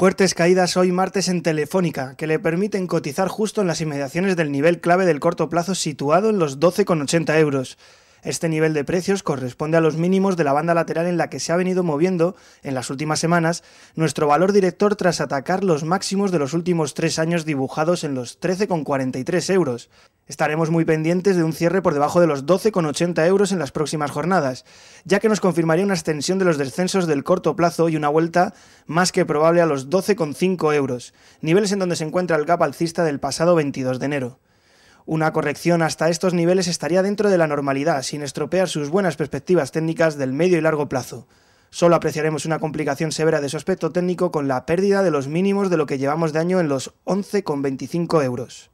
Fuertes caídas hoy martes en Telefónica, que le permiten cotizar justo en las inmediaciones del nivel clave del corto plazo situado en los 12,80 euros. Este nivel de precios corresponde a los mínimos de la banda lateral en la que se ha venido moviendo en las últimas semanas nuestro valor director tras atacar los máximos de los últimos tres años dibujados en los 13,43 euros. Estaremos muy pendientes de un cierre por debajo de los 12,80 euros en las próximas jornadas, ya que nos confirmaría una extensión de los descensos del corto plazo y una vuelta más que probable a los 12,5 euros, niveles en donde se encuentra el gap alcista del pasado 22 de enero. Una corrección hasta estos niveles estaría dentro de la normalidad, sin estropear sus buenas perspectivas técnicas del medio y largo plazo. Solo apreciaremos una complicación severa de su aspecto técnico con la pérdida de los mínimos de lo que llevamos de año en los 11,25 euros.